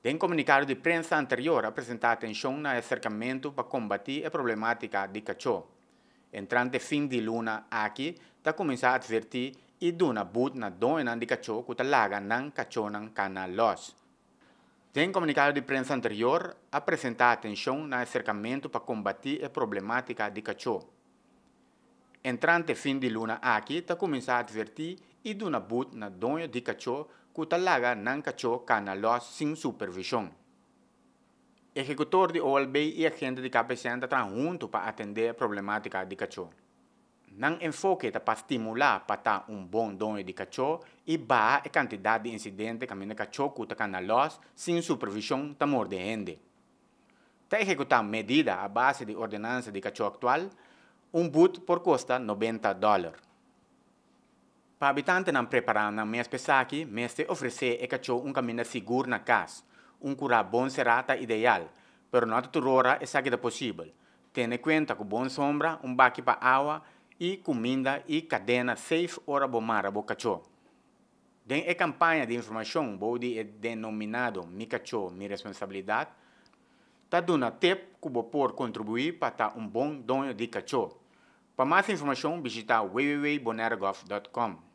Tem comunicado de prensa anterior apresentar atenção no acercamento para combater a problemática de cachorro. Entrante fim de luna aqui, está começando a advertir e duna but na dona de cachorro que está larga nan cachorro canalos. Tem comunicado de prensa anterior apresentar atenção no acercamento para combater a problemática de cachorro. Entrante fim de luna aqui, está começando a advertir idu na but na de cachorro cacho kutalaga nan cacho canalos sin supervisión. Ejecutor de OLB y agente de KPCN están juntos para atender problemática de cacho. Nan enfoque para estimular para un bom dono de cacho e ba a cantidad de incidentes que cacho kuta canalos sin supervisión está mordendo. Está ejecutar medida a base de ordenança de cacho actual, um but por costa 90 dólares. Para habitante não preparar na minha pesaki, mestre oferecer e cacho um caminho seguro na casa. Um cura bom será tá ideal, pero não tudo hora é saque da possível. Tenha conta com bom sombra, um baque para água e comida e cadena safe hora bomara bo cacho. Tem a campanha de informação, body é denominado Mi Cacho, Mi Responsabilidade, tá dando tip que por contribuir para estar um bom dono de cachorro. Para mais informação, visita www.bonergov.com.